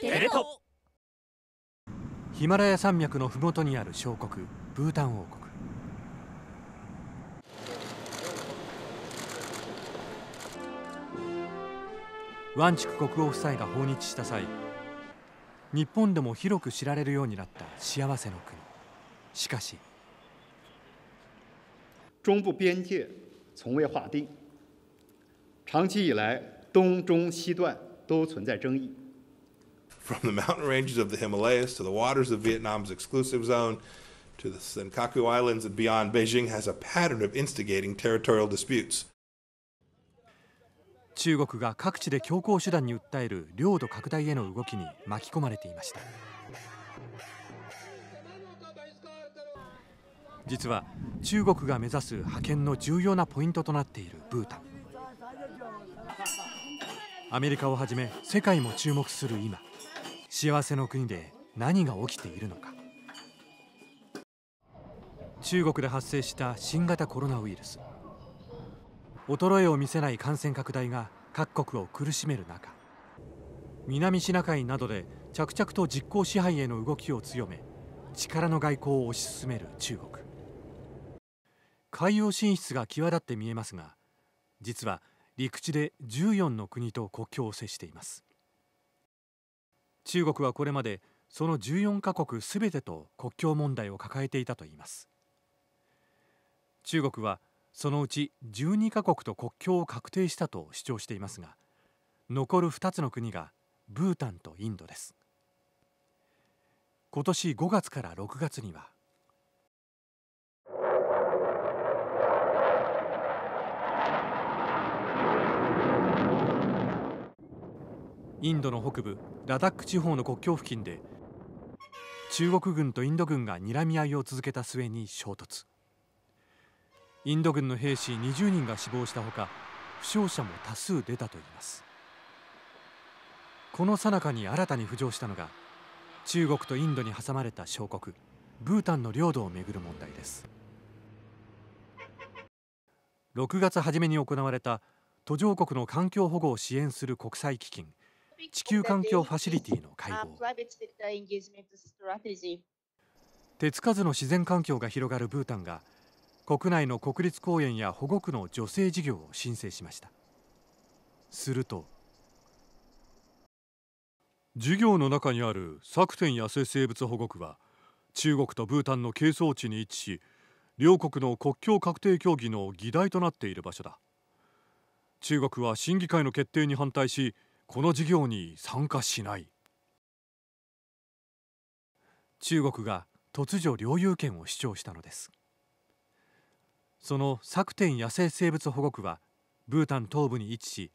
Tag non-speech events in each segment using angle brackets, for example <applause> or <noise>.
テレトヒマラヤ山脈のふもとにある小国ブータン王国ワンチク国王夫妻が訪日した際日本でも広く知られるようになった幸せの国しかし中部边界从未划定長期以来東中西段都存在争议 from the mountain ranges of the Himalayas to the waters of Vietnam's exclusive zone to the Senkaku Islands and beyond, Beijing has a pattern of instigating territorial disputes. 中国が各地で強硬手段に訴える領土拡大への動きに巻き込まれていました実は中国が目指す覇権の重要なポイントとなっているブータンアメリカをはじめ世界も注目する今幸せの国で何が起きているのか中国で発生した新型コロナウイルス衰えを見せない感染拡大が各国を苦しめる中南シナ海などで着々と実効支配への動きを強め力の外交を推し進める中国海洋進出が際立って見えますが実は陸地で14の国と国境を接しています中国はこれまでその14カ国すべてと国境問題を抱えていたといいます中国はそのうち12カ国と国境を確定したと主張していますが残る2つの国がブータンとインドです今年5月から6月にはインドの北部ラダック地方の国境付近で中国軍とインド軍が睨み合いを続けた末に衝突インド軍の兵士20人が死亡したほか負傷者も多数出たといいますこの最中に新たに浮上したのが中国とインドに挟まれた小国ブータンの領土をめぐる問題です6月初めに行われた途上国の環境保護を支援する国際基金地球環境ファシリティの会合手つかずの自然環境が広がるブータンが国内の国立公園や保護区の助成事業を申請しましたすると事業の中にある作天野生生物保護区は中国とブータンの係争地に位置し両国の国境確定協議の議題となっている場所だ中国は審議会の決定に反対しこの事業に参加しない中国が突如領有権を主張したのですその作天野生生物保護区はブータン東部に位置し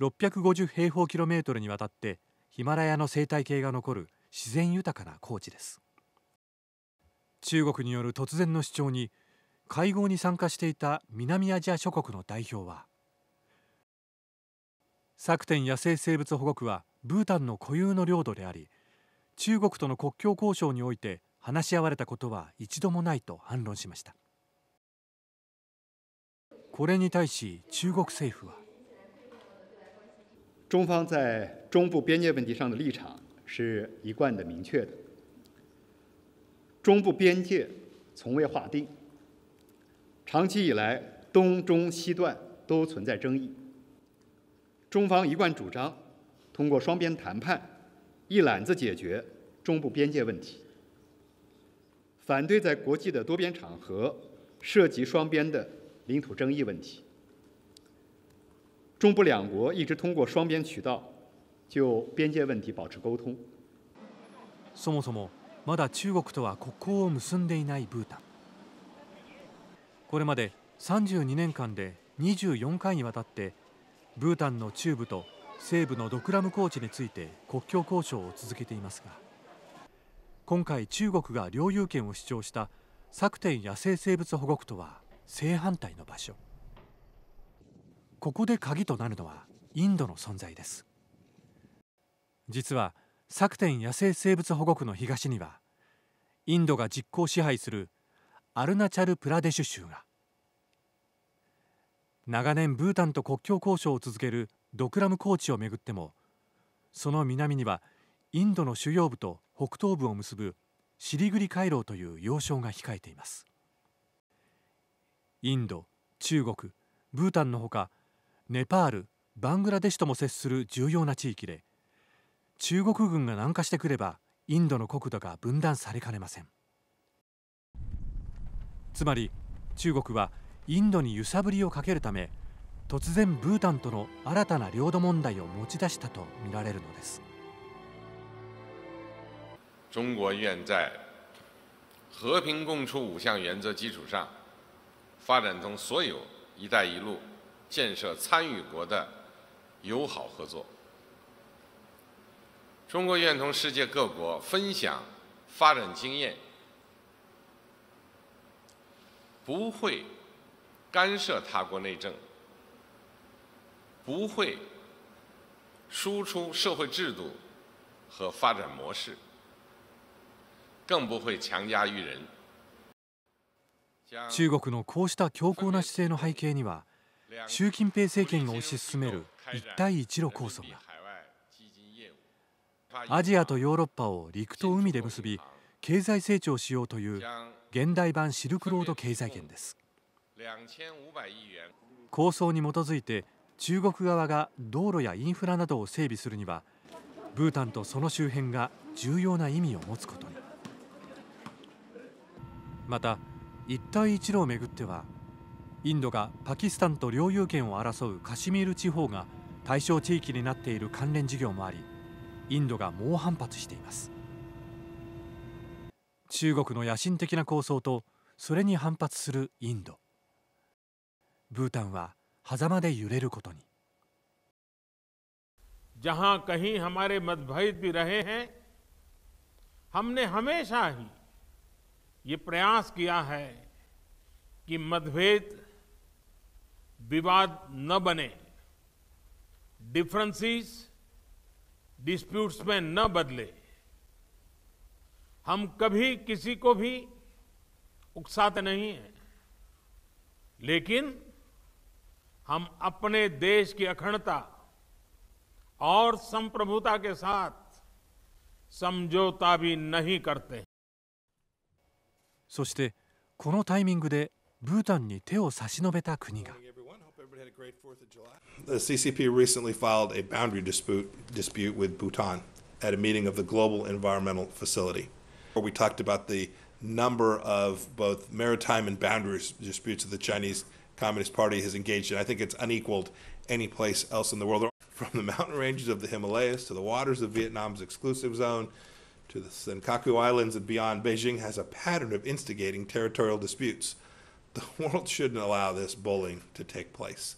650平方キロメートルにわたってヒマラヤの生態系が残る自然豊かな高地です中国による突然の主張に会合に参加していた南アジア諸国の代表は作天野生生物保護区はブータンの固有の領土であり中国との国境交渉において話し合われたことは一度もないと反論しましたこれに対し中国政府は中方在中部边界问题上の立場是一貫的明確的。中部边界从未划定，长期以来东中西段都存在争议。中方一贯主张，通过双边谈判，一揽子解决中部边界问题，反对在国际的多边场合涉及双边的领土争议问题。中部两国一直通过双边渠道就边界问题保持沟通。そもそもまだ中国とは国交を結んでいないブータン。これまで32年間で24回にわたって。ブータンの中部と西部のドクラム高地について国境交渉を続けていますが今回中国が領有権を主張した作天野生生物保護区とは正反対の場所ここで鍵となるのはインドの存在です実は作天野生生物保護区の東にはインドが実効支配するアルナチャル・プラデシュ州が長年ブータンと国境交渉を続けるドクラム高地をめぐってもその南にはインドの主要部と北東部を結ぶシリグリ回廊という要衝が控えていますインド中国ブータンのほかネパールバングラデシュとも接する重要な地域で中国軍が南下してくればインドの国土が分断されかねませんつまり中国はインドに揺さぶりをかけるため突然ブータンとの新たな領土問題を持ち出したとみられるのです中国愿在和平共处五项原则基础上发展同所有“一带一路”建设参与国的友好合作。中国愿同世界各国分享发展经验，不会干涉他国内政，不会输出社会制度和发展模式，更不会强加于人。中国のこうした強硬な姿勢の背景には習近平政権が推し進める一帯一路構想がアジアとヨーロッパを陸と海で結び経済成長しようという現代版シルクロード経済圏です構想に基づいて中国側が道路やインフラなどを整備するにはブータンとその周辺が重要な意味を持つことにまた一帯一路をめぐってはインドがパキスタンと領有権を争うカシミール地方が対象地域になっている関連事業もありインドが猛反発しています中国の野心的な構想とそれに反発するインドブータンは狭間で揺れることに जहां कहीं हमारे मतभेद भी रहे हैं हमने हमेशा ही ये प्रयास किया है कि मतभेद विवाद न बने डिफरेंसेस डिस्प्यूट्स में न बदले हम कभी किसी को भी उकसाते नहीं हैं लेकिन हम अपने देश की अखंडता और संप्रभुता के साथ समझौता भी नहीं करते सोचते कोनो टाइमिंग दे भूटान नि ते ओ कुनी गा The CCP recently filed a boundary dispute, dispute with Bhutan at a meeting of the Global Environmental Facility, where we talked about the number of both maritime and boundary disputes that the Chinese Communist Party has engaged in. I think it's unequaled any place else in the world. <laughs> From the mountain ranges of the Himalayas to the waters of Vietnam's exclusive zone to the Senkaku Islands and beyond, Beijing has a pattern of instigating territorial disputes. The <laughs> world shouldn't allow this bullying to take place,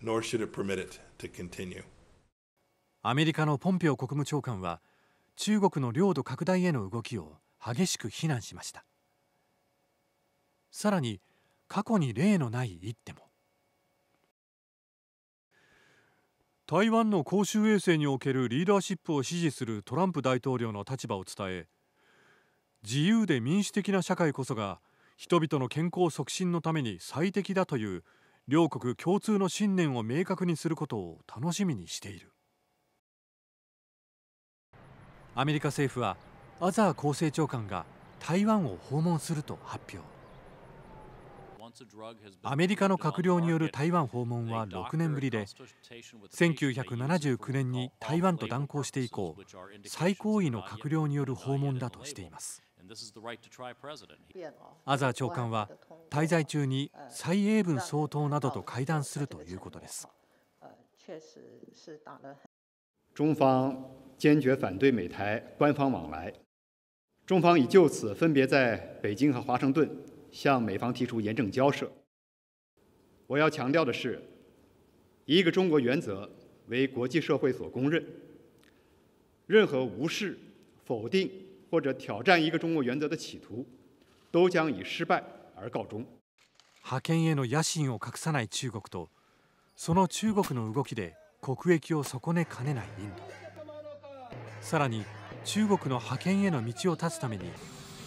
nor should it permit it to continue. アメリカのポンペオ国務長官は中国の領土拡大への動きを激しく非難しました。さらに過去に例のない一手も台湾の公衆衛生におけるリーダーシップを支持するトランプ大統領の立場を伝え自由で民主的な社会こそが人々の健康促進のために最適だという両国共通の信念を明確にすることを楽しみにしているアメリカ政府はアザー厚生長官が台湾を訪問すると発表アメリカの閣僚による台湾訪問は6年ぶりで1979年に台湾と断交して以降最高位の閣僚による訪問だとしていますアザー長官は滞在中に蔡英文総統などと会談するということです中方坚决反对美台官方往来中方已就此分别在北京和华盛顿向美方提出严正交涉。我要强调的是，一个中国原则为国际社会所公认。任何无视、否定或者挑战一个中国原则的企图，都将以失败而告终。派遣への野心を隠さない中国と、その中国の動きで国益を損ねかねないインド。さらに、中国の派遣への道を立つために。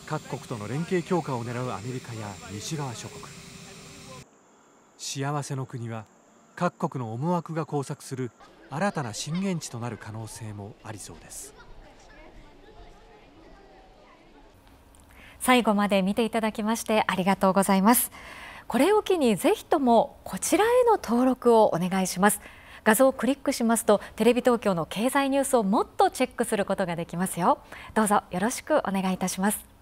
各国との連携強化を狙うアメリカや西側諸国幸せの国は各国の思惑が交錯する新たな震源地となる可能性もありそうです最後まで見ていただきましてありがとうございますこれを機にぜひともこちらへの登録をお願いします画像をクリックしますとテレビ東京の経済ニュースをもっとチェックすることができますよどうぞよろしくお願いいたします